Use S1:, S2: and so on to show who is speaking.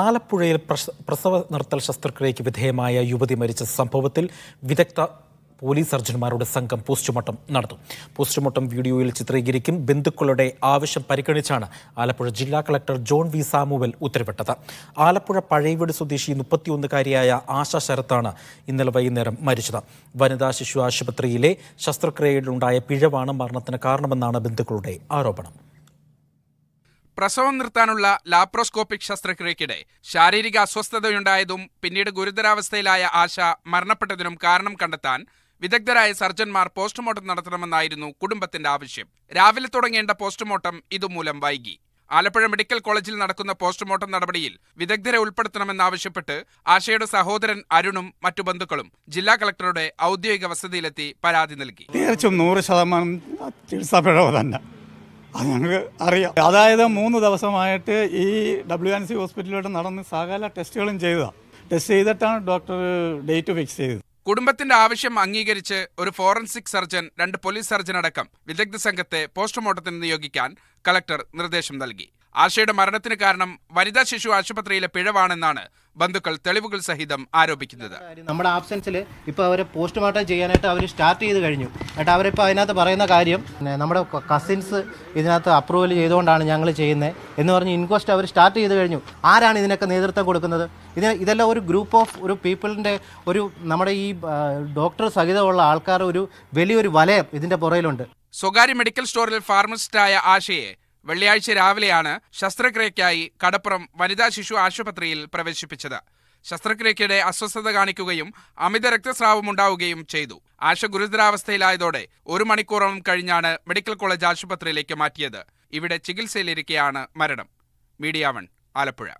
S1: ആലപ്പുഴയിൽ പ്രസവ നിർത്തൽ ശസ്ത്രക്രിയയ്ക്ക് വിധേയമായ യുവതി മരിച്ച സംഭവത്തിൽ വിദഗ്ധ പോലീസ് സർജന്മാരുടെ സംഘം പോസ്റ്റ്മോർട്ടം നടത്തും പോസ്റ്റ്മോർട്ടം വീഡിയോയിൽ ചിത്രീകരിക്കും ബന്ധുക്കളുടെ ആവശ്യം പരിഗണിച്ചാണ് ആലപ്പുഴ ജില്ലാ കളക്ടർ ജോൺ വി സാമുവൽ ഉത്തരവിട്ടത് ആലപ്പുഴ പഴയവീട് സ്വദേശി മുപ്പത്തിയൊന്നുകാരിയായ ആശ ശരത്താണ് ഇന്നലെ വൈകുന്നേരം മരിച്ചത് വനിതാ ശിശു ആശുപത്രിയിലെ ശസ്ത്രക്രിയയിലുണ്ടായ പിഴവാണ് മരണത്തിന് കാരണമെന്നാണ് ബന്ധുക്കളുടെ ആരോപണം
S2: പ്രസവം നിർത്താനുള്ള ലാപ്രോസ്കോപ്പിക് ശസ്ത്രക്രിയയ്ക്കിടെ ശാരീരിക അസ്വസ്ഥതയുണ്ടായതും പിന്നീട് ഗുരുതരാവസ്ഥയിലായ ആശ മരണപ്പെട്ടതിനും കാരണം കണ്ടെത്താൻ വിദഗ്ധരായ സർജന്മാർ പോസ്റ്റ്മോർട്ടം നടത്തണമെന്നായിരുന്നു കുടുംബത്തിന്റെ ആവശ്യം രാവിലെ തുടങ്ങേണ്ട പോസ്റ്റ്മോർട്ടം ഇതുമൂലം വൈകി ആലപ്പുഴ മെഡിക്കൽ കോളേജിൽ നടക്കുന്ന പോസ്റ്റ്മോർട്ടം നടപടിയിൽ വിദഗ്ധരെ ഉൾപ്പെടുത്തണമെന്നാവശ്യപ്പെട്ട് ആശയുടെ സഹോദരൻ അരുണും മറ്റു ബന്ധുക്കളും ജില്ലാ കളക്ടറുടെ ഔദ്യോഗിക വസതിയിലെത്തി പരാതി നൽകി
S3: തീർച്ചയായും നൂറ് ശതമാനം ചികിത്സാ പിഴവ് തന്നെ അത് ഞങ്ങൾക്ക് അറിയാം അതായത് മൂന്ന് ദിവസമായിട്ട് ഈ ഡബ്ല്യു എൻ സി ഹോസ്പിറ്റലിലോട്ട് നടന്ന് സകല ടെസ്റ്റുകളും ചെയ്തതാണ് ടെസ്റ്റ് ചെയ്തിട്ടാണ് ഡോക്ടർ ഡേറ്റ് ഫിക്സ് ചെയ്തത്
S2: കുടുംബത്തിന്റെ ആവശ്യം അംഗീകരിച്ച് ഒരു ഫോറൻസിക് സർജൻ രണ്ട് പോലീസ് സർജൻ അടക്കം വിദഗ്ധ സംഘത്തെ പോസ്റ്റ്മോർട്ടത്തിന് നിയോഗിക്കാൻ കലക്ടർ നിർദ്ദേശം നൽകി ആശയുടെ മരണത്തിന് കാരണം വനിതാ ശിശു ആശുപത്രിയിലെ പിഴവാണെന്നാണ് ബന്ധുക്കൾ തെളിവുകൾ സഹിതം ആരോപിക്കുന്നത്
S4: നമ്മുടെ ആബ്സെൻസിൽ ഇപ്പൊ അവരെ പോസ്റ്റ്മോർട്ടം ചെയ്യാനായിട്ട് അവർ സ്റ്റാർട്ട് ചെയ്ത് കഴിഞ്ഞു എന്നിട്ട് അവരിപ്പോൾ അതിനകത്ത് പറയുന്ന കാര്യം നമ്മുടെ കസിൻസ് ഇതിനകത്ത് അപ്രൂവൽ ചെയ്തുകൊണ്ടാണ് ഞങ്ങൾ ചെയ്യുന്നത് എന്ന് പറഞ്ഞ് ഇൻക്വസ്റ്റ് അവർ സ്റ്റാർട്ട് ചെയ്ത് കഴിഞ്ഞു ആരാണ് ഇതിനൊക്കെ നേതൃത്വം കൊടുക്കുന്നത് ഇതിന് ഇതെല്ലാം ഒരു ഗ്രൂപ്പ് ഓഫ് ഒരു പീപ്പിളിൻ്റെ ഒരു നമ്മുടെ ഈ ഡോക്ടർ സഹിതമുള്ള ആൾക്കാർ ഒരു വലിയൊരു വലയം ഇതിൻ്റെ പുറയിലുണ്ട്
S2: സ്വകാര്യ മെഡിക്കൽ സ്റ്റോറിൽ ഫാർമസിസ്റ്റായ ആശയെ വെള്ളിയാഴ്ച രാവിലെയാണ് ശസ്ത്രക്രിയയ്ക്കായി കടപ്പുറം വനിതാ ശിശു ആശുപത്രിയിൽ പ്രവേശിപ്പിച്ചത് ശസ്ത്രക്രിയയ്ക്കിടെ അസ്വസ്ഥത കാണിക്കുകയും അമിത രക്തസ്രാവം ഉണ്ടാവുകയും ചെയ്തു ആശ ഗുരുതരാവസ്ഥയിലായതോടെ ഒരു മണിക്കൂറോളം കഴിഞ്ഞാണ് മെഡിക്കൽ കോളേജ് ആശുപത്രിയിലേക്ക് മാറ്റിയത് ഇവിടെ ചികിത്സയിലിരിക്കെയാണ് മരണം മീഡിയാവൺ ആലപ്പുഴ